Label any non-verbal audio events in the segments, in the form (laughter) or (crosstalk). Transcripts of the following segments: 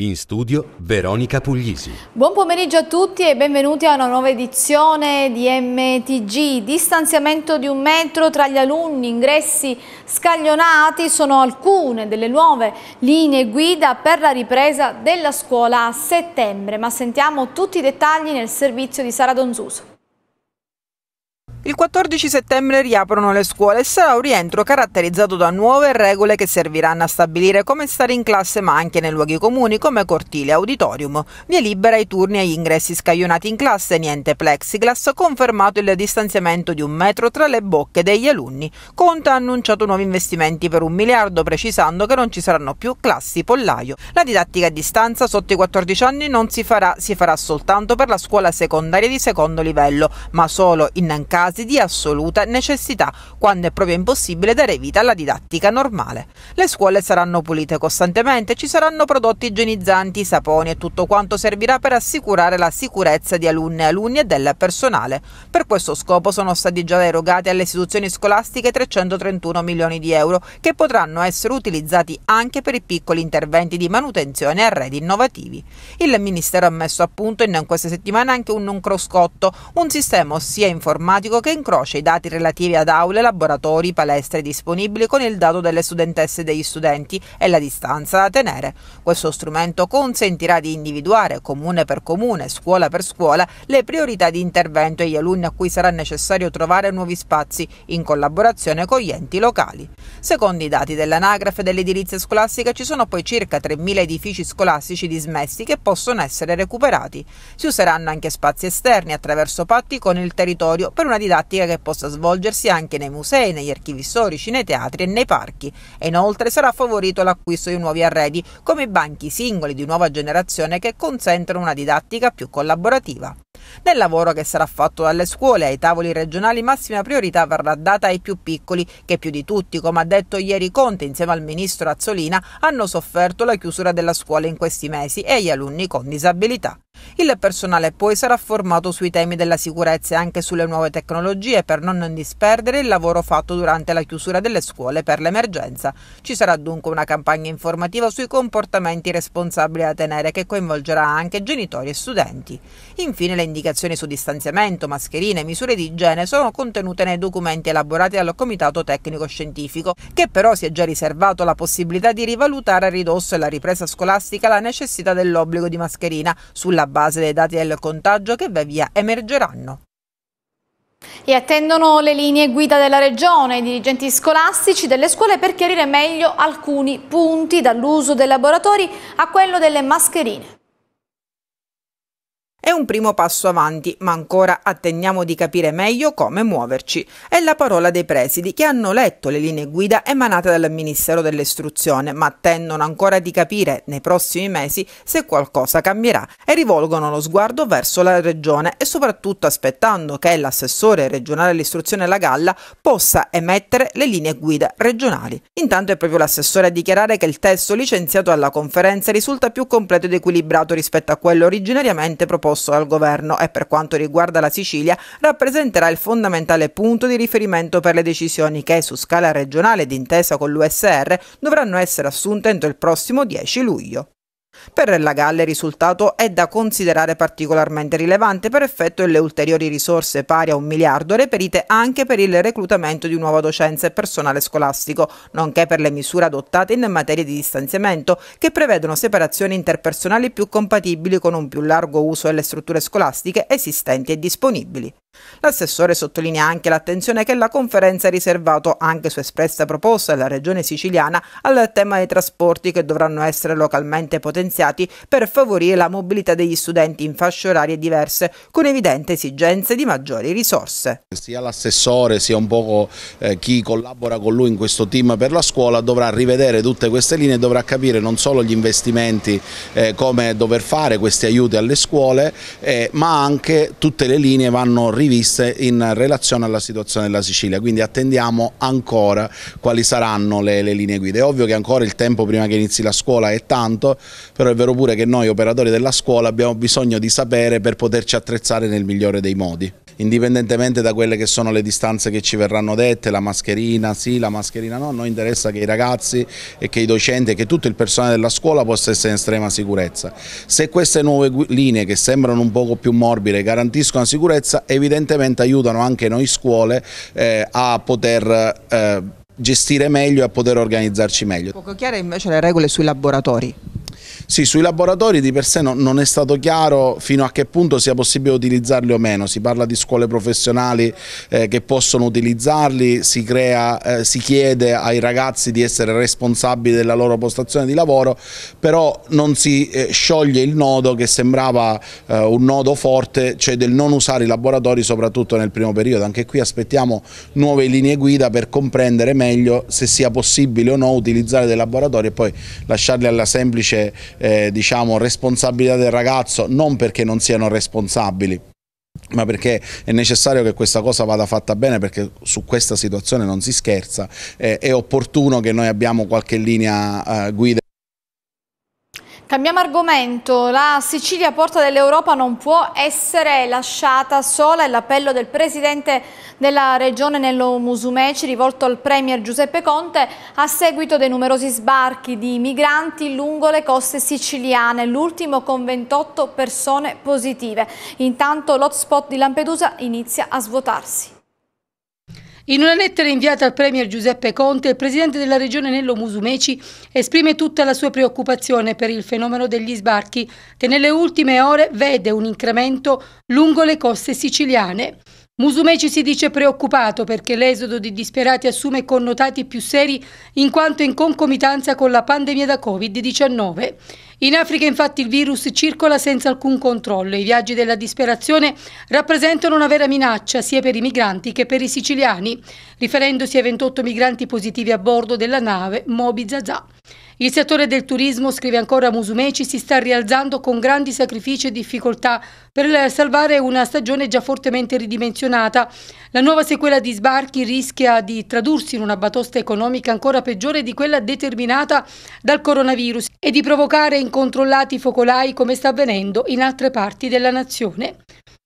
In studio Veronica Puglisi. Buon pomeriggio a tutti e benvenuti a una nuova edizione di MTG. Distanziamento di un metro tra gli alunni, ingressi scaglionati sono alcune delle nuove linee guida per la ripresa della scuola a settembre. Ma sentiamo tutti i dettagli nel servizio di Sara Donzuso. Il 14 settembre riaprono le scuole e sarà un rientro caratterizzato da nuove regole che serviranno a stabilire come stare in classe ma anche nei luoghi comuni come cortile e auditorium. Via libera i turni agli ingressi scaglionati in classe, niente plexiglass, confermato il distanziamento di un metro tra le bocche degli alunni. Conta ha annunciato nuovi investimenti per un miliardo precisando che non ci saranno più classi pollaio. La didattica a distanza sotto i 14 anni non si farà, si farà soltanto per la scuola secondaria di secondo livello, ma solo in casi casi di assoluta necessità, quando è proprio impossibile dare vita alla didattica normale. Le scuole saranno pulite costantemente, ci saranno prodotti igienizzanti, saponi e tutto quanto servirà per assicurare la sicurezza di alunne, e alunni e del personale. Per questo scopo sono stati già erogati alle istituzioni scolastiche 331 milioni di euro, che potranno essere utilizzati anche per i piccoli interventi di manutenzione e arredi innovativi. Il Ministero ha messo a punto in queste settimane anche un non croscotto, un sistema sia informatico scientifico che incrocia i dati relativi ad aule, laboratori, palestre disponibili con il dato delle studentesse e degli studenti e la distanza da tenere. Questo strumento consentirà di individuare comune per comune, scuola per scuola, le priorità di intervento e gli alunni a cui sarà necessario trovare nuovi spazi in collaborazione con gli enti locali. Secondo i dati dell'anagrafe dell'edilizia scolastica ci sono poi circa 3.000 edifici scolastici dismessi che possono essere recuperati. Si useranno anche spazi esterni attraverso patti con il territorio per una didattica didattica che possa svolgersi anche nei musei, negli archivi storici, nei teatri e nei parchi. E inoltre sarà favorito l'acquisto di nuovi arredi, come i banchi singoli di nuova generazione che consentono una didattica più collaborativa. Nel lavoro che sarà fatto dalle scuole ai tavoli regionali massima priorità verrà data ai più piccoli che più di tutti, come ha detto ieri Conte insieme al ministro Azzolina, hanno sofferto la chiusura della scuola in questi mesi e agli alunni con disabilità. Il personale poi sarà formato sui temi della sicurezza e anche sulle nuove tecnologie per non disperdere il lavoro fatto durante la chiusura delle scuole per l'emergenza. Ci sarà dunque una campagna informativa sui comportamenti responsabili da tenere che coinvolgerà anche genitori e studenti. Infine le indicazioni su distanziamento, mascherine e misure di igiene sono contenute nei documenti elaborati dal Comitato Tecnico Scientifico, che però si è già riservato la possibilità di rivalutare a ridosso e la ripresa scolastica la necessità dell'obbligo di mascherina sulla base dei dati del contagio che via via emergeranno. E attendono le linee guida della Regione, i dirigenti scolastici delle scuole per chiarire meglio alcuni punti dall'uso dei laboratori a quello delle mascherine. È un primo passo avanti, ma ancora attendiamo di capire meglio come muoverci. È la parola dei presidi che hanno letto le linee guida emanate dal Ministero dell'Istruzione, ma attendono ancora di capire nei prossimi mesi se qualcosa cambierà e rivolgono lo sguardo verso la regione e soprattutto aspettando che l'assessore regionale all'istruzione La Galla possa emettere le linee guida regionali. Intanto è proprio l'assessore a dichiarare che il testo licenziato alla conferenza risulta più completo ed equilibrato rispetto a quello originariamente proposto promosso dal governo e per quanto riguarda la Sicilia rappresenterà il fondamentale punto di riferimento per le decisioni che su scala regionale d'intesa con l'USR dovranno essere assunte entro il prossimo 10 luglio. Per la Galle il risultato è da considerare particolarmente rilevante per effetto delle ulteriori risorse pari a un miliardo reperite anche per il reclutamento di nuova docenza e personale scolastico, nonché per le misure adottate in materia di distanziamento che prevedono separazioni interpersonali più compatibili con un più largo uso delle strutture scolastiche esistenti e disponibili. L'assessore sottolinea anche l'attenzione che la conferenza ha riservato, anche su espressa proposta della Regione siciliana, al tema dei trasporti che dovranno essere localmente potenziati differenziati per favorire la mobilità degli studenti in fasce orarie diverse, con evidente esigenze di maggiori risorse. Sia l'assessore sia un poco eh, chi collabora con lui in questo team per la scuola dovrà rivedere tutte queste linee e dovrà capire non solo gli investimenti, eh, come dover fare questi aiuti alle scuole, eh, ma anche tutte le linee vanno riviste in relazione alla situazione della Sicilia, quindi attendiamo ancora quali saranno le, le linee guida. È ovvio che ancora il tempo prima che inizi la scuola è tanto, però è vero pure che noi operatori della scuola abbiamo bisogno di sapere per poterci attrezzare nel migliore dei modi indipendentemente da quelle che sono le distanze che ci verranno dette, la mascherina sì, la mascherina no, noi interessa che i ragazzi e che i docenti e che tutto il personale della scuola possa essere in estrema sicurezza. Se queste nuove linee che sembrano un poco più morbide garantiscono sicurezza, evidentemente aiutano anche noi scuole eh, a poter eh, gestire meglio e a poter organizzarci meglio. Poco chiare invece le regole sui laboratori. Sì, sui laboratori di per sé no, non è stato chiaro fino a che punto sia possibile utilizzarli o meno, si parla di scuole professionali eh, che possono utilizzarli, si, crea, eh, si chiede ai ragazzi di essere responsabili della loro postazione di lavoro, però non si eh, scioglie il nodo che sembrava eh, un nodo forte, cioè del non usare i laboratori soprattutto nel primo periodo, anche qui aspettiamo nuove linee guida per comprendere meglio se sia possibile o no utilizzare dei laboratori e poi lasciarli alla semplice eh, diciamo, responsabilità del ragazzo, non perché non siano responsabili ma perché è necessario che questa cosa vada fatta bene perché su questa situazione non si scherza, eh, è opportuno che noi abbiamo qualche linea eh, guida Cambiamo argomento, la Sicilia porta dell'Europa non può essere lasciata sola e l'appello del Presidente della Regione Nello Musumeci rivolto al Premier Giuseppe Conte a seguito dei numerosi sbarchi di migranti lungo le coste siciliane, l'ultimo con 28 persone positive. Intanto l'hotspot di Lampedusa inizia a svuotarsi. In una lettera inviata al Premier Giuseppe Conte, il Presidente della Regione Nello Musumeci esprime tutta la sua preoccupazione per il fenomeno degli sbarchi, che nelle ultime ore vede un incremento lungo le coste siciliane. Musumeci si dice preoccupato perché l'esodo di disperati assume connotati più seri in quanto in concomitanza con la pandemia da Covid-19. In Africa infatti il virus circola senza alcun controllo e i viaggi della disperazione rappresentano una vera minaccia sia per i migranti che per i siciliani, riferendosi ai 28 migranti positivi a bordo della nave Moby Zazà. Il settore del turismo, scrive ancora Musumeci, si sta rialzando con grandi sacrifici e difficoltà per salvare una stagione già fortemente ridimensionata. La nuova sequela di sbarchi rischia di tradursi in una batosta economica ancora peggiore di quella determinata dal coronavirus e di provocare incontrollati focolai come sta avvenendo in altre parti della nazione.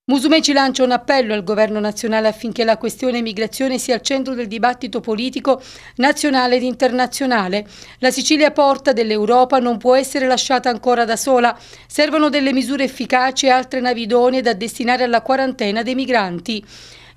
Musumeci lancia un appello al governo nazionale affinché la questione migrazione sia al centro del dibattito politico nazionale ed internazionale. La Sicilia porta dell'Europa non può essere lasciata ancora da sola. Servono delle misure efficaci e altre navidone da destinare alla quarantena dei migranti.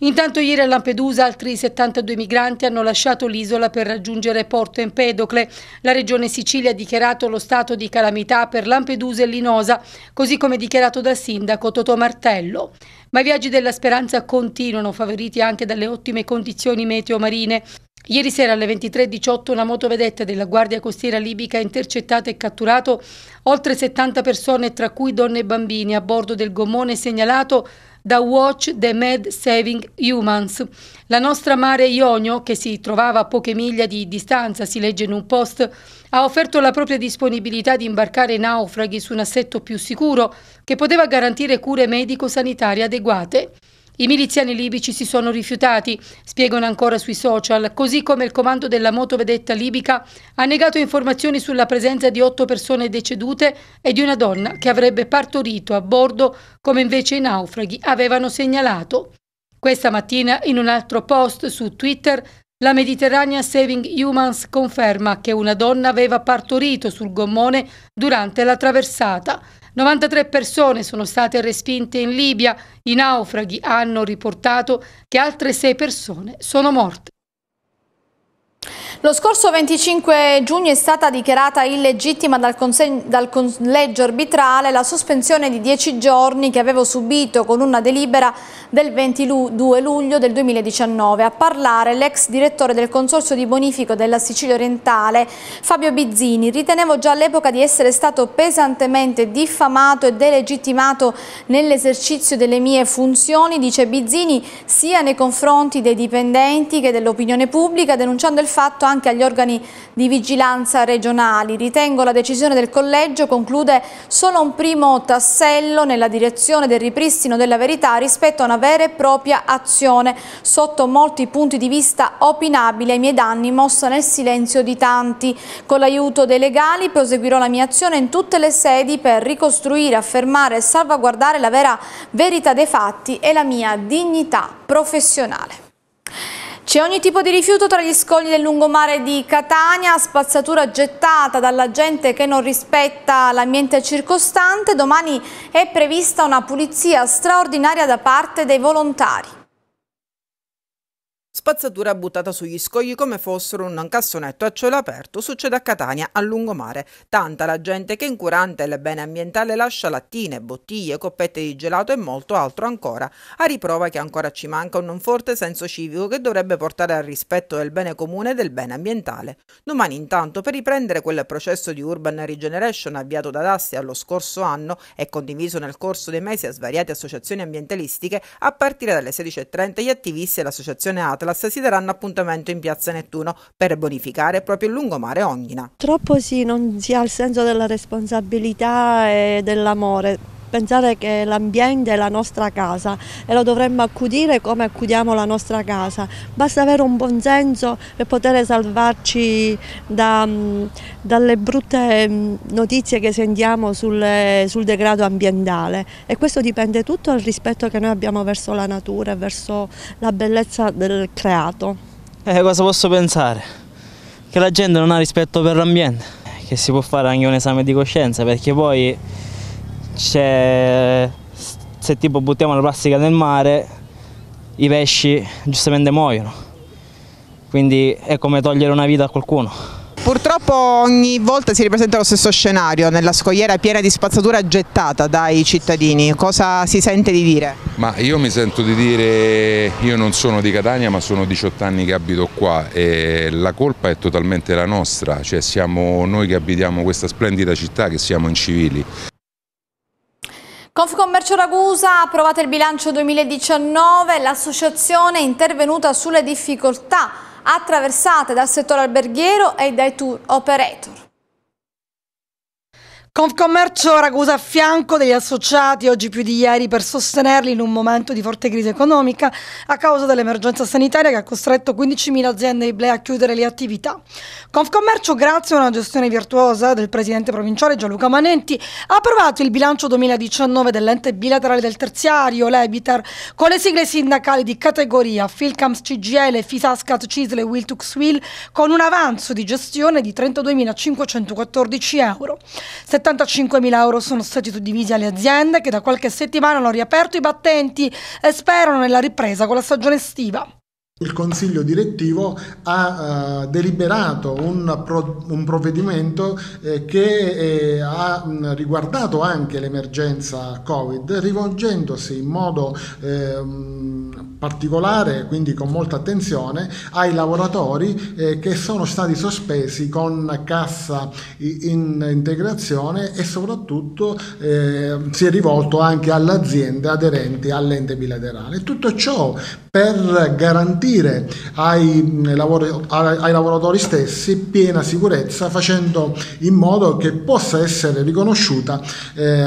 Intanto ieri a Lampedusa altri 72 migranti hanno lasciato l'isola per raggiungere Porto Empedocle. La regione Sicilia ha dichiarato lo stato di calamità per Lampedusa e Linosa, così come dichiarato dal sindaco Totò Martello. Ma i viaggi della speranza continuano, favoriti anche dalle ottime condizioni meteo marine. Ieri sera alle 23.18 una motovedetta della Guardia Costiera Libica ha intercettato e catturato oltre 70 persone, tra cui donne e bambini, a bordo del gommone segnalato da Watch the Med Saving Humans. La nostra mare Ionio, che si trovava a poche miglia di distanza, si legge in un post, ha offerto la propria disponibilità di imbarcare i naufraghi su un assetto più sicuro che poteva garantire cure medico-sanitarie adeguate. I miliziani libici si sono rifiutati, spiegano ancora sui social, così come il comando della motovedetta libica ha negato informazioni sulla presenza di otto persone decedute e di una donna che avrebbe partorito a bordo, come invece i naufraghi avevano segnalato. Questa mattina, in un altro post su Twitter, la Mediterranea Saving Humans conferma che una donna aveva partorito sul gommone durante la traversata 93 persone sono state respinte in Libia, i naufraghi hanno riportato che altre 6 persone sono morte. Lo scorso 25 giugno è stata dichiarata illegittima dal, dal collegio arbitrale la sospensione di 10 giorni che avevo subito con una delibera del 22 luglio del 2019. A parlare l'ex direttore del Consorzio di Bonifico della Sicilia Orientale, Fabio Bizzini, ritenevo già all'epoca di essere stato pesantemente diffamato e delegittimato nell'esercizio delle mie funzioni, dice Bizzini, sia nei confronti dei dipendenti che dell'opinione pubblica, denunciando il fatto anche agli organi di vigilanza regionali. Ritengo la decisione del collegio, conclude, solo un primo tassello nella direzione del ripristino della verità rispetto a una vera e propria azione sotto molti punti di vista opinabile ai miei danni mossa nel silenzio di tanti. Con l'aiuto dei legali proseguirò la mia azione in tutte le sedi per ricostruire, affermare e salvaguardare la vera verità dei fatti e la mia dignità professionale. C'è ogni tipo di rifiuto tra gli scogli del lungomare di Catania, spazzatura gettata dalla gente che non rispetta l'ambiente circostante. Domani è prevista una pulizia straordinaria da parte dei volontari. Spazzatura buttata sugli scogli come fossero un cassonetto a cielo aperto succede a Catania a lungomare. Tanta la gente che incurante del bene ambientale lascia lattine, bottiglie, coppette di gelato e molto altro ancora, a riprova che ancora ci manca un non forte senso civico che dovrebbe portare al rispetto del bene comune e del bene ambientale. Domani intanto per riprendere quel processo di urban regeneration avviato da Dassia lo scorso anno e condiviso nel corso dei mesi a svariate associazioni ambientalistiche, a partire dalle 16.30 gli attivisti e l'associazione Atlas dell'Atlas si daranno appuntamento in piazza Nettuno per bonificare proprio il lungomare Ognina. Troppo sì, non si ha il senso della responsabilità e dell'amore pensare che l'ambiente è la nostra casa e lo dovremmo accudire come accudiamo la nostra casa. Basta avere un buon senso per poter salvarci da, mm, dalle brutte mm, notizie che sentiamo sul, sul degrado ambientale e questo dipende tutto dal rispetto che noi abbiamo verso la natura e verso la bellezza del creato. Eh, cosa posso pensare? Che la gente non ha rispetto per l'ambiente, eh, che si può fare anche un esame di coscienza perché poi c'è, se tipo buttiamo la plastica nel mare, i pesci giustamente muoiono. Quindi è come togliere una vita a qualcuno. Purtroppo ogni volta si ripresenta lo stesso scenario, nella scogliera piena di spazzatura gettata dai cittadini. Cosa si sente di dire? Ma io mi sento di dire, io non sono di Catania ma sono 18 anni che abito qua e la colpa è totalmente la nostra, cioè siamo noi che abitiamo questa splendida città che siamo incivili. Confcommercio Ragusa ha approvato il bilancio 2019, l'associazione è intervenuta sulle difficoltà attraversate dal settore alberghiero e dai tour operator. Confcommercio Ragusa a fianco degli associati oggi più di ieri per sostenerli in un momento di forte crisi economica a causa dell'emergenza sanitaria che ha costretto 15.000 aziende iblea a chiudere le attività. Confcommercio, grazie a una gestione virtuosa del presidente provinciale Gianluca Manenti, ha approvato il bilancio 2019 dell'ente bilaterale del terziario, l'Ebiter, con le sigle sindacali di categoria Filcams CGL, Fisascat Cisle e Wiltux Will, con un avanzo di gestione di 32.514 euro. 75.000 euro sono stati suddivisi alle aziende che da qualche settimana hanno riaperto i battenti e sperano nella ripresa con la stagione estiva il Consiglio direttivo ha uh, deliberato un, pro, un provvedimento eh, che eh, ha mh, riguardato anche l'emergenza Covid, rivolgendosi in modo eh, mh, particolare, quindi con molta attenzione, ai lavoratori eh, che sono stati sospesi con cassa in integrazione e soprattutto ehm, si è rivolto anche alle aziende aderenti all'ente bilaterale. Tutto ciò per garantire garantire mm, ai, ai lavoratori stessi piena sicurezza facendo in modo che possa essere riconosciuta e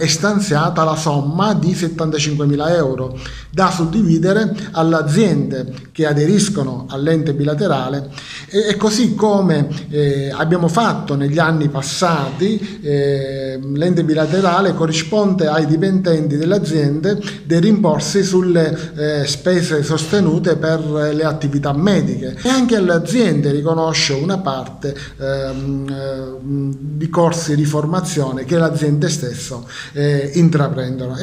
eh, stanziata la somma di 75.000 euro da suddividere alle aziende che aderiscono all'ente bilaterale e, così come eh, abbiamo fatto negli anni passati eh, l'ente bilaterale corrisponde ai dipendenti delle aziende dei rimborsi sulle spese sostenute per per eh, le attività mediche e anche l'azienda riconosce una parte ehm, eh, di corsi di formazione che l'azienda aziende stesse eh, intraprendono.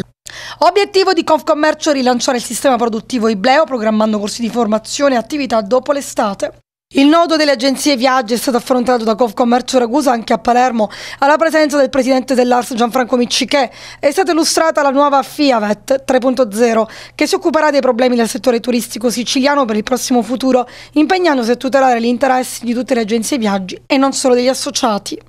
Obiettivo di Confcommercio rilanciare il sistema produttivo Ibleo programmando corsi di formazione e attività dopo l'estate. Il nodo delle agenzie viaggi è stato affrontato da Confcommercio Ragusa anche a Palermo alla presenza del presidente dell'ARS Gianfranco Miccichè. È stata illustrata la nuova FIAVET 3.0 che si occuperà dei problemi del settore turistico siciliano per il prossimo futuro, impegnandosi a tutelare gli interessi di tutte le agenzie viaggi e non solo degli associati.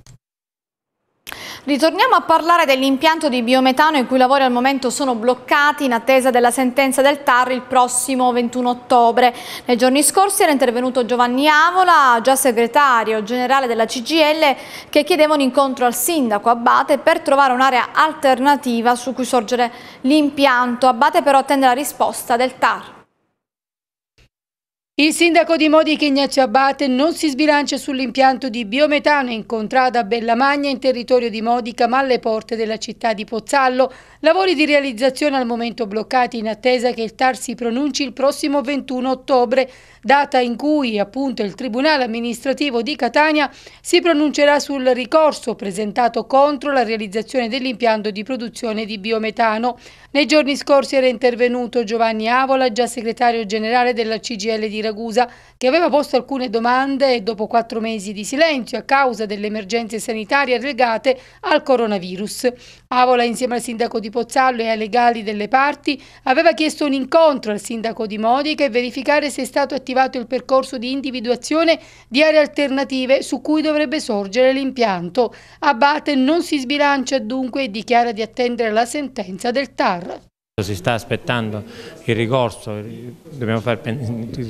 Ritorniamo a parlare dell'impianto di biometano in cui i lavori al momento sono bloccati in attesa della sentenza del TAR il prossimo 21 ottobre. Nei giorni scorsi era intervenuto Giovanni Avola, già segretario generale della CGL, che chiedeva un incontro al sindaco Abate per trovare un'area alternativa su cui sorgere l'impianto. Abate però attende la risposta del TAR. Il sindaco di Modica Ignazio Abate non si sbilancia sull'impianto di biometano incontrato a Bellamagna in territorio di Modica ma alle porte della città di Pozzallo. Lavori di realizzazione al momento bloccati in attesa che il TAR si pronunci il prossimo 21 ottobre data in cui appunto il Tribunale amministrativo di Catania si pronuncerà sul ricorso presentato contro la realizzazione dell'impianto di produzione di biometano. Nei giorni scorsi era intervenuto Giovanni Avola, già segretario generale della CGL di Ragusa, che aveva posto alcune domande e dopo quattro mesi di silenzio a causa delle emergenze sanitarie legate al coronavirus. Avola insieme al sindaco di Pozzallo e ai legali delle parti aveva chiesto un incontro al sindaco di Modica e verificare se è stato attivato attivato il percorso di individuazione di aree alternative su cui dovrebbe sorgere l'impianto. Abate non si sbilancia dunque e dichiara di attendere la sentenza del TAR. Si sta aspettando il ricorso,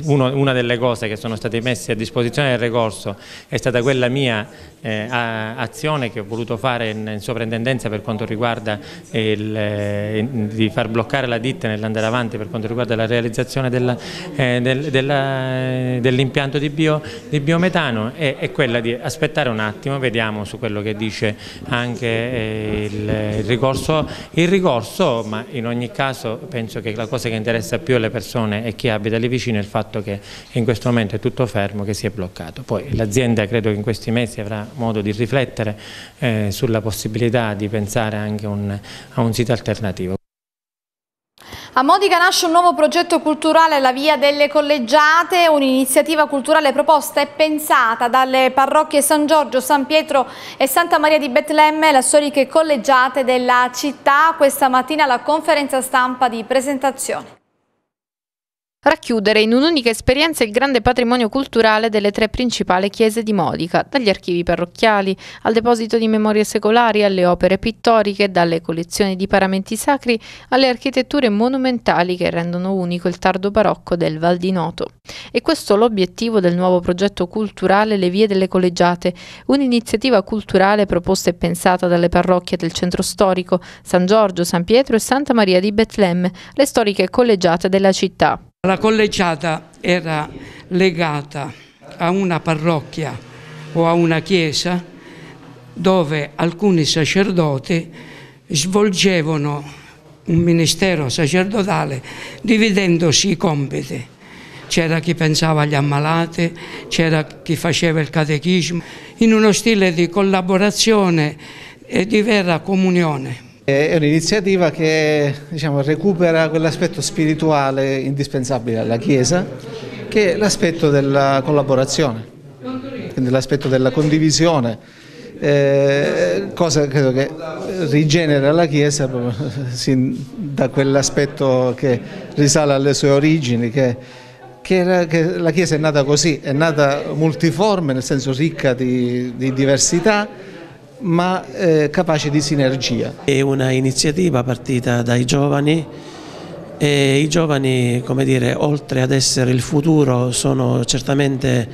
Uno, una delle cose che sono state messe a disposizione del ricorso è stata quella mia eh, azione che ho voluto fare in, in sovrintendenza per quanto riguarda il, eh, di far bloccare la ditta nell'andare avanti per quanto riguarda la realizzazione eh, dell'impianto eh, dell di, bio, di, biometano e, è quella di aspettare un attimo, vediamo su quello che dice anche eh, il, il ricorso, il ricorso ma in ogni caso caso penso che la cosa che interessa più alle persone e chi abita lì vicino è il fatto che in questo momento è tutto fermo, che si è bloccato. Poi l'azienda credo che in questi mesi avrà modo di riflettere eh, sulla possibilità di pensare anche un, a un sito alternativo. A Modica nasce un nuovo progetto culturale, la Via delle Collegiate, un'iniziativa culturale proposta e pensata dalle parrocchie San Giorgio, San Pietro e Santa Maria di Betlemme, le storiche collegiate della città. Questa mattina la conferenza stampa di presentazione. Racchiudere in un'unica esperienza il grande patrimonio culturale delle tre principali chiese di Modica, dagli archivi parrocchiali al deposito di memorie secolari alle opere pittoriche, dalle collezioni di paramenti sacri alle architetture monumentali che rendono unico il tardo barocco del Val di Noto. E questo l'obiettivo del nuovo progetto culturale Le Vie delle Collegiate, un'iniziativa culturale proposta e pensata dalle parrocchie del centro storico San Giorgio, San Pietro e Santa Maria di Betlemme, le storiche collegiate della città. La collegiata era legata a una parrocchia o a una chiesa dove alcuni sacerdoti svolgevano un ministero sacerdotale dividendosi i compiti. C'era chi pensava agli ammalati, c'era chi faceva il catechismo, in uno stile di collaborazione e di vera comunione. È un'iniziativa che diciamo, recupera quell'aspetto spirituale indispensabile alla Chiesa, che è l'aspetto della collaborazione, quindi l'aspetto della condivisione, eh, cosa credo che rigenera la Chiesa (laughs) da quell'aspetto che risale alle sue origini, che, che, era, che, la Chiesa è nata così, è nata multiforme, nel senso ricca di, di diversità, ma eh, capace di sinergia. È una iniziativa partita dai giovani e i giovani, come dire, oltre ad essere il futuro, sono certamente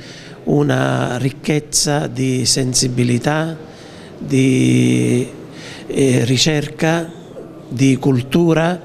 una ricchezza di sensibilità, di eh, ricerca, di cultura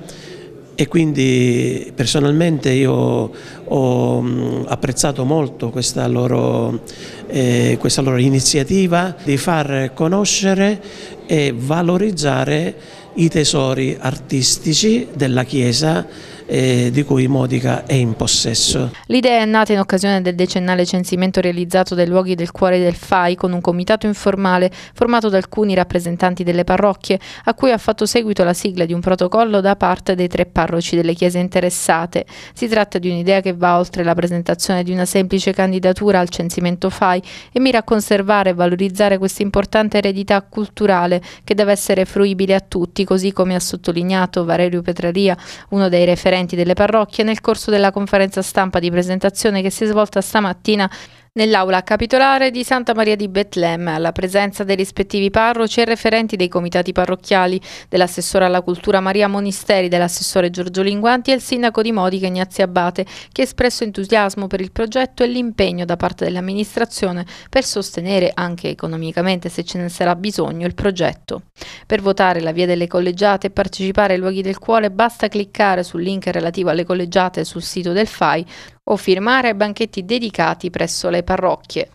e quindi personalmente io ho apprezzato molto questa loro, eh, questa loro iniziativa di far conoscere e valorizzare i tesori artistici della Chiesa eh, di cui Modica è in possesso. L'idea è nata in occasione del decennale censimento realizzato dai luoghi del cuore del FAI con un comitato informale formato da alcuni rappresentanti delle parrocchie a cui ha fatto seguito la sigla di un protocollo da parte dei tre parroci delle chiese interessate. Si tratta di un'idea che va oltre la presentazione di una semplice candidatura al censimento FAI e mira a conservare e valorizzare questa importante eredità culturale che deve essere fruibile a tutti, così come ha sottolineato Valerio Petraria, uno dei referenti referenti delle parrocchie nel corso della conferenza stampa di presentazione che si è svolta stamattina Nell'aula capitolare di Santa Maria di Betlemme, alla presenza dei rispettivi parroci e referenti dei comitati parrocchiali, dell'assessore alla cultura Maria Monisteri, dell'assessore Giorgio Linguanti e il sindaco di Modica Ignazio Abate, che ha espresso entusiasmo per il progetto e l'impegno da parte dell'amministrazione per sostenere, anche economicamente se ce ne sarà bisogno, il progetto. Per votare la via delle collegiate e partecipare ai luoghi del cuore basta cliccare sul link relativo alle collegiate sul sito del FAI o firmare banchetti dedicati presso le parrocchie.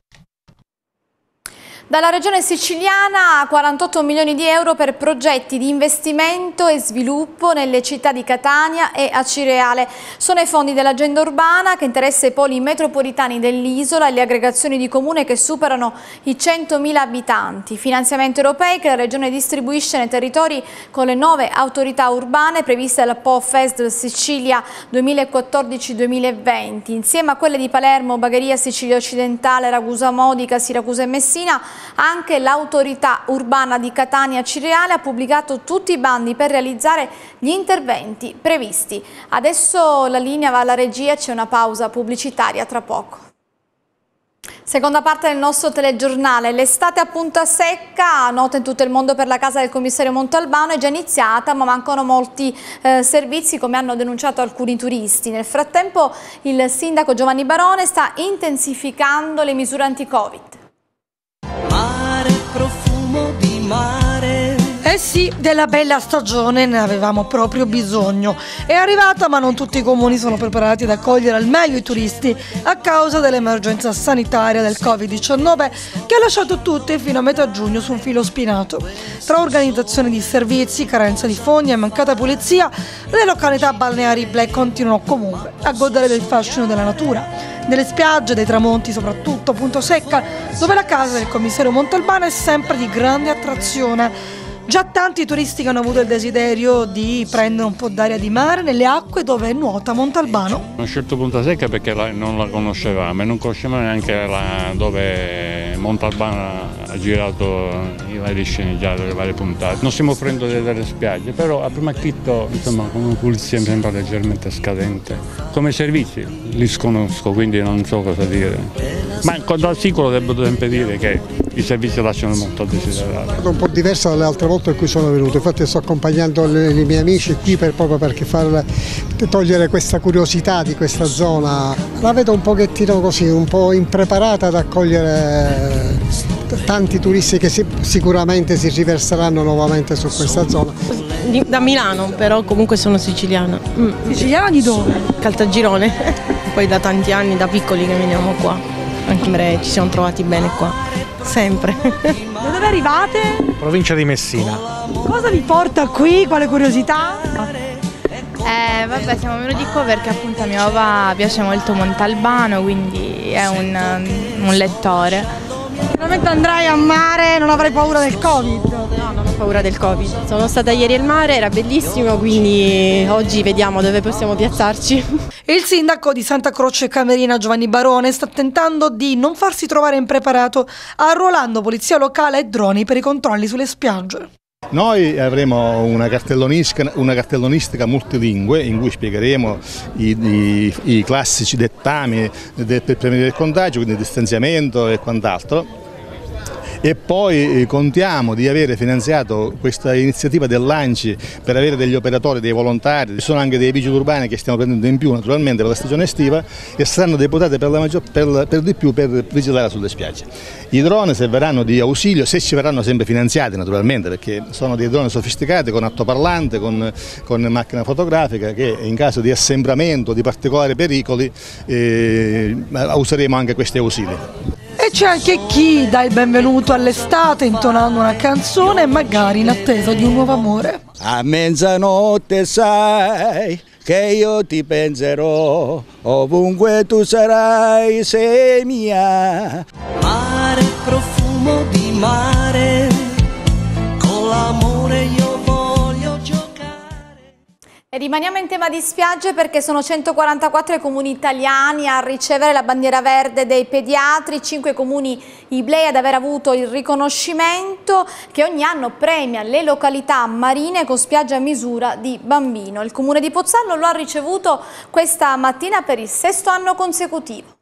Dalla regione siciliana 48 milioni di euro per progetti di investimento e sviluppo nelle città di Catania e Acireale. Sono i fondi dell'agenda urbana che interessa i poli metropolitani dell'isola e le aggregazioni di comune che superano i 100.000 abitanti. Finanziamenti europei che la regione distribuisce nei territori con le nuove autorità urbane previste dal Po Fest Sicilia 2014-2020 insieme a quelle di Palermo, Bagheria, Sicilia Occidentale, Ragusa Modica, Siracusa e Messina anche l'autorità urbana di Catania Cireale ha pubblicato tutti i bandi per realizzare gli interventi previsti. Adesso la linea va alla regia, e c'è una pausa pubblicitaria tra poco. Seconda parte del nostro telegiornale, l'estate a punta secca, nota in tutto il mondo per la casa del commissario Montalbano, è già iniziata ma mancano molti eh, servizi come hanno denunciato alcuni turisti. Nel frattempo il sindaco Giovanni Barone sta intensificando le misure anti-covid profumo di mare. Eh sì, della bella stagione ne avevamo proprio bisogno. È arrivata, ma non tutti i comuni sono preparati ad accogliere al meglio i turisti a causa dell'emergenza sanitaria del Covid-19 che ha lasciato tutti fino a metà giugno su un filo spinato. Tra organizzazione di servizi, carenza di fondi e mancata pulizia, le località balneari black continuano comunque a godere del fascino della natura, delle spiagge, dei tramonti soprattutto Punto Secca, dove la casa del commissario Montalbano è sempre di grande attrazione. Già tanti turisti che hanno avuto il desiderio di prendere un po' d'aria di mare nelle acque dove nuota Montalbano. Ho scelto Punta Secca perché la, non la conoscevamo e non conoscevamo neanche la, dove Montalbano ha girato i vari sceneggiati, le varie puntate. Non stiamo offrendo delle, delle spiagge, però a prima chitto insomma, come pulizia mi sembra leggermente scadente. Come servizi li sconosco, quindi non so cosa dire. Ma dal sicuro devo sempre dire che i servizi lasciano molto a desiderare. È un po' diversa dalle altre volte in cui sono venuto, infatti sto accompagnando i miei amici qui per, proprio perché far togliere questa curiosità di questa zona. La vedo un pochettino così, un po' impreparata ad accogliere eh, tanti turisti che sicuramente si riverseranno nuovamente su questa zona. Da Milano però comunque sono siciliana. Mm. Siciliana di dove? Caltagirone, (laughs) poi da tanti anni, da piccoli che veniamo qua, anche me ci siamo trovati bene qua sempre. da dove arrivate? Provincia di Messina. Cosa vi porta qui? Quale curiosità? Eh, vabbè, siamo venuti qua perché appunto a mia ova piace molto Montalbano, quindi è un, um, un lettore Finalmente andrai a mare, non avrai paura del Covid? No, non ho paura del Covid. Sono stata ieri al mare, era bellissimo, quindi oggi vediamo dove possiamo piazzarci. (laughs) Il sindaco di Santa Croce Camerina Giovanni Barone sta tentando di non farsi trovare impreparato, arruolando polizia locale e droni per i controlli sulle spiagge. Noi avremo una cartellonistica, una cartellonistica, multilingue in cui spiegheremo i, i, i classici dettami del, per prevenire il contagio, quindi distanziamento e quant'altro e poi eh, contiamo di avere finanziato questa iniziativa del dell'ANCI per avere degli operatori, dei volontari, ci sono anche dei vigili urbani che stiamo prendendo in più naturalmente per la stagione estiva e saranno deputate per, maggior, per, per di più per vigilare sulle spiagge. I droni serviranno di ausilio, se ci verranno sempre finanziati naturalmente perché sono dei droni sofisticati con altoparlante, con, con macchina fotografica che in caso di assembramento, di particolari pericoli eh, useremo anche questi ausili. E c'è anche chi dà il benvenuto all'estate intonando una canzone, magari in attesa di un nuovo amore. A mezzanotte sai che io ti penserò, ovunque tu sarai, sei mia. Mare, profumo di mare E rimaniamo in tema di spiagge perché sono 144 i comuni italiani a ricevere la bandiera verde dei pediatri, 5 comuni iblei ad aver avuto il riconoscimento che ogni anno premia le località marine con spiagge a misura di bambino. Il comune di Pozzallo lo ha ricevuto questa mattina per il sesto anno consecutivo.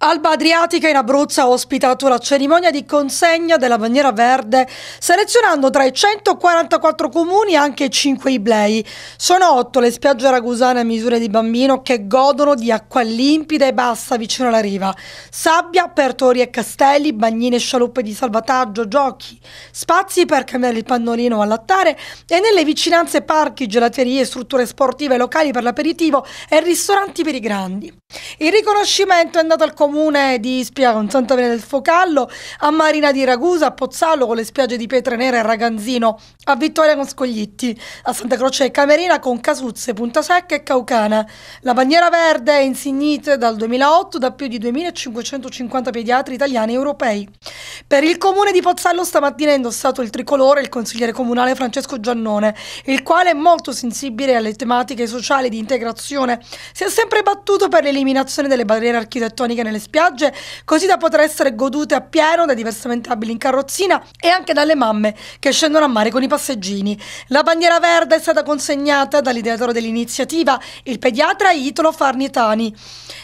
Alba Adriatica in Abruzzo ha ospitato la cerimonia di consegna della bandiera verde, selezionando tra i 144 comuni anche 5 iblei. Sono otto le spiagge ragusane a misure di bambino che godono di acqua limpida e bassa vicino alla riva. Sabbia per tori e castelli, bagnine e scialuppe di salvataggio, giochi, spazi per cambiare il pannolino o allattare e nelle vicinanze parchi, gelaterie, strutture sportive locali per l'aperitivo e ristoranti per i grandi. Il riconoscimento è andato al comune comune di Spia con Santa Maria del Focallo, a Marina di Ragusa, a Pozzallo con le spiagge di Pietra Nera e Raganzino a Vittoria con Scoglitti, a Santa Croce e Camerina con Casuzze, Punta Secca e Caucana. La bandiera verde è insignita dal 2008 da più di 2.550 pediatri italiani e europei. Per il comune di Pozzallo stamattina è indossato il tricolore il consigliere comunale Francesco Giannone, il quale è molto sensibile alle tematiche sociali di integrazione. Si è sempre battuto per l'eliminazione delle barriere architettoniche nelle spiagge, così da poter essere godute appieno dai diversamente abili in carrozzina e anche dalle mamme che scendono a mare con i passeggeri passeggini. La bandiera verde è stata consegnata dall'ideatore dell'iniziativa, il pediatra Italo Farnitani.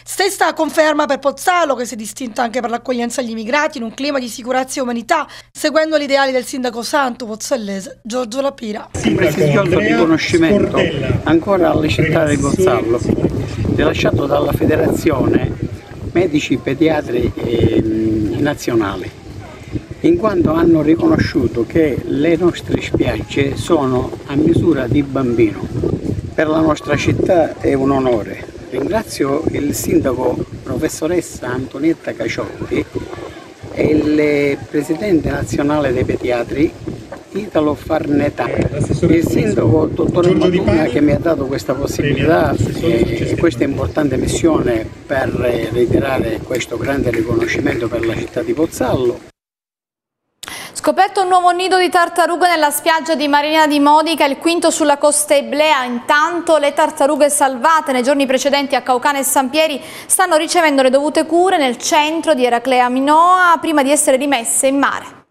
Stessa conferma per Pozzalo, che si è distinta anche per l'accoglienza agli immigrati in un clima di sicurezza e umanità, seguendo gli ideali del sindaco santo pozzallese Giorgio Lapira. Prestigioso riconoscimento ancora alle città di Pozzallo, rilasciato dalla Federazione Medici Pediatri eh, Nazionale in quanto hanno riconosciuto che le nostre spiagge sono a misura di bambino. Per la nostra città è un onore. Ringrazio il sindaco professoressa Antonietta Caciotti e il presidente nazionale dei pediatri Italo Farnetà. Il sindaco dottore Modugna che mi ha dato questa possibilità eh, e questa importante missione per reiterare questo grande riconoscimento per la città di Pozzallo. Scoperto un nuovo nido di tartarughe nella spiaggia di Marina di Modica, il quinto sulla costa Eblea. Intanto le tartarughe salvate nei giorni precedenti a Caucana e San Pieri stanno ricevendo le dovute cure nel centro di Eraclea Minoa prima di essere rimesse in mare.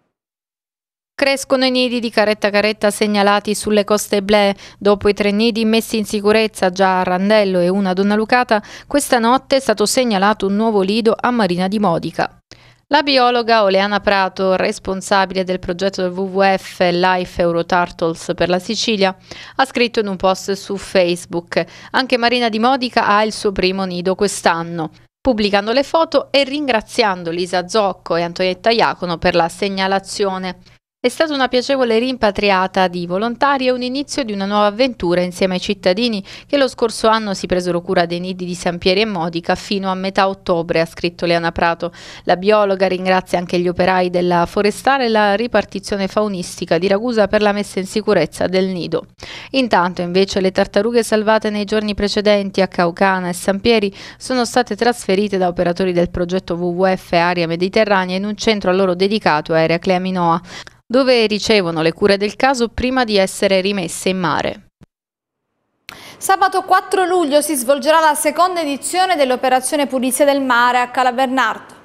Crescono i nidi di caretta caretta segnalati sulle coste eblee. Dopo i tre nidi messi in sicurezza già a Randello e una a Donna Lucata, questa notte è stato segnalato un nuovo lido a Marina di Modica. La biologa Oleana Prato, responsabile del progetto del WWF Life Euro Turtles per la Sicilia, ha scritto in un post su Facebook «Anche Marina di Modica ha il suo primo nido quest'anno» pubblicando le foto e ringraziando Lisa Zocco e Antonietta Iacono per la segnalazione. È stata una piacevole rimpatriata di volontari e un inizio di una nuova avventura insieme ai cittadini che lo scorso anno si presero cura dei nidi di San Pieri e Modica fino a metà ottobre, ha scritto Leana Prato. La biologa ringrazia anche gli operai della forestale e la ripartizione faunistica di Ragusa per la messa in sicurezza del nido. Intanto invece le tartarughe salvate nei giorni precedenti a Caucana e San Pieri sono state trasferite da operatori del progetto WWF Aria Mediterranea in un centro a loro dedicato a Eraclea Minoa dove ricevono le cure del caso prima di essere rimesse in mare. Sabato 4 luglio si svolgerà la seconda edizione dell'operazione Pulizia del Mare a Calabernardo.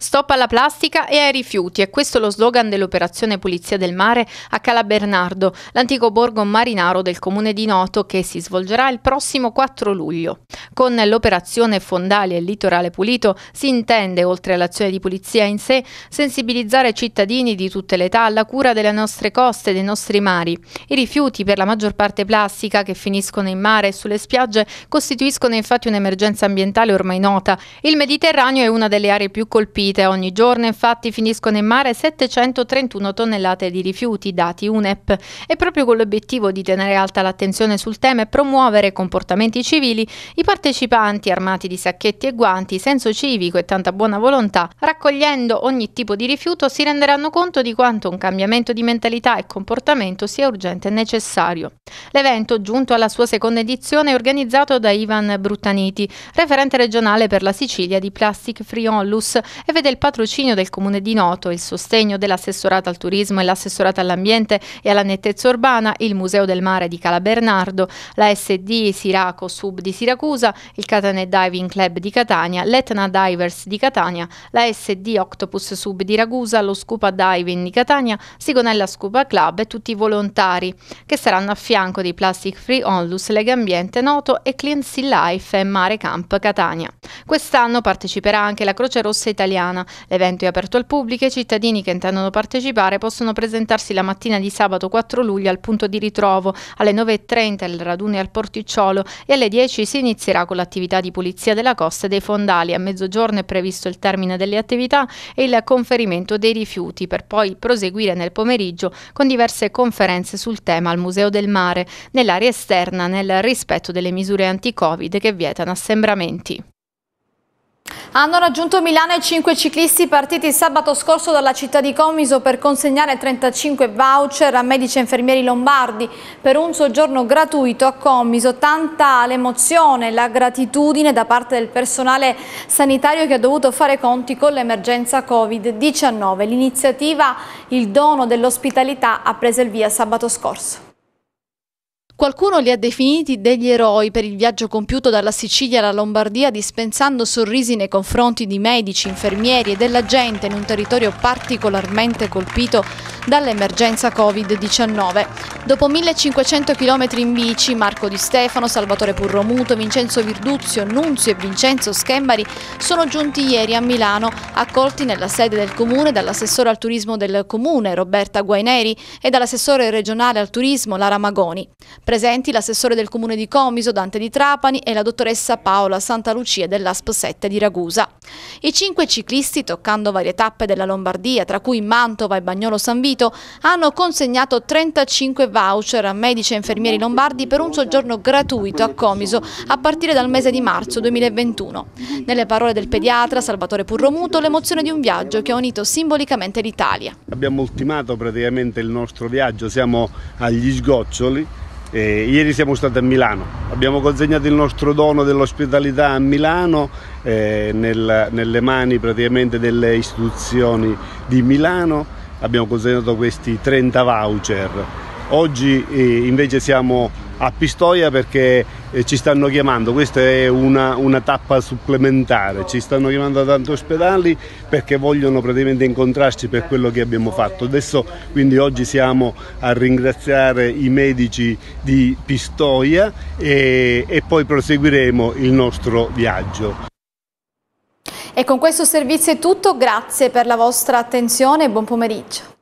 Stop alla plastica e ai rifiuti, è questo lo slogan dell'operazione Pulizia del Mare a Calabernardo, l'antico borgo marinaro del comune di Noto che si svolgerà il prossimo 4 luglio. Con l'operazione Fondali e Litorale Pulito si intende, oltre all'azione di pulizia in sé, sensibilizzare cittadini di tutte le età alla cura delle nostre coste e dei nostri mari. I rifiuti, per la maggior parte plastica, che finiscono in mare e sulle spiagge, costituiscono infatti un'emergenza ambientale ormai nota. Il Mediterraneo è una delle aree più colpite pulite. Ogni giorno infatti finiscono in mare 731 tonnellate di rifiuti, dati UNEP. E proprio con l'obiettivo di tenere alta l'attenzione sul tema e promuovere comportamenti civili, i partecipanti, armati di sacchetti e guanti, senso civico e tanta buona volontà, raccogliendo ogni tipo di rifiuto, si renderanno conto di quanto un cambiamento di mentalità e comportamento sia urgente e necessario. L'evento, giunto alla sua seconda edizione, è organizzato da Ivan Bruttaniti, referente regionale per la Sicilia di Plastic Free Onlus, chiave del patrocinio del Comune di Noto, il sostegno dell'assessorato al turismo e l'assessorato all'ambiente e alla nettezza urbana, il Museo del Mare di Calabernardo, la SD Siraco Sub di Siracusa, il Catane Diving Club di Catania, l'Etna Divers di Catania, la SD Octopus Sub di Ragusa, lo Scupa Diving di Catania, Sigonella Scupa Club e tutti i volontari che saranno a fianco di Plastic Free Onlus, Lega Ambiente Noto e Clean Sea Life e Mare Camp Catania. Quest'anno parteciperà anche la Croce Rossa Italiana Toscana. L'evento è aperto al pubblico e i cittadini che intendono partecipare possono presentarsi la mattina di sabato 4 luglio al punto di ritrovo, alle 9.30 il raduno è al Porticciolo e alle 10 si inizierà con l'attività di pulizia della costa e dei fondali. A mezzogiorno è previsto il termine delle attività e il conferimento dei rifiuti per poi proseguire nel pomeriggio con diverse conferenze sul tema al Museo del Mare, nell'area esterna nel rispetto delle misure anti-Covid che vietano assembramenti. Hanno raggiunto Milano i cinque ciclisti partiti sabato scorso dalla città di Comiso per consegnare 35 voucher a medici e infermieri lombardi per un soggiorno gratuito a Comiso. Tanta l'emozione e la gratitudine da parte del personale sanitario che ha dovuto fare conti con l'emergenza Covid-19. L'iniziativa Il dono dell'ospitalità ha preso il via sabato scorso. Qualcuno li ha definiti degli eroi per il viaggio compiuto dalla Sicilia alla Lombardia dispensando sorrisi nei confronti di medici, infermieri e della gente in un territorio particolarmente colpito dall'emergenza Covid-19. Dopo 1500 km in bici, Marco Di Stefano, Salvatore Purromuto, Vincenzo Virduzio, Nunzio e Vincenzo Schembari sono giunti ieri a Milano, accolti nella sede del Comune dall'assessore al turismo del Comune Roberta Guaineri e dall'assessore regionale al turismo Lara Magoni. Presenti l'assessore del comune di Comiso, Dante di Trapani e la dottoressa Paola Santa Lucia dell'ASP 7 di Ragusa. I cinque ciclisti, toccando varie tappe della Lombardia, tra cui Mantova e Bagnolo San Vito, hanno consegnato 35 voucher a medici e infermieri lombardi per un soggiorno gratuito a Comiso a partire dal mese di marzo 2021. Nelle parole del pediatra Salvatore Purromuto, l'emozione di un viaggio che ha unito simbolicamente l'Italia. Abbiamo ultimato praticamente il nostro viaggio, siamo agli sgoccioli eh, ieri siamo stati a Milano, abbiamo consegnato il nostro dono dell'ospitalità a Milano eh, nel, nelle mani praticamente delle istituzioni di Milano, abbiamo consegnato questi 30 voucher. Oggi eh, invece siamo a Pistoia perché eh, ci stanno chiamando, questa è una, una tappa supplementare, ci stanno chiamando da tanti ospedali perché vogliono praticamente incontrarci per quello che abbiamo fatto. Adesso quindi oggi siamo a ringraziare i medici di Pistoia e, e poi proseguiremo il nostro viaggio. E con questo servizio è tutto, grazie per la vostra attenzione e buon pomeriggio.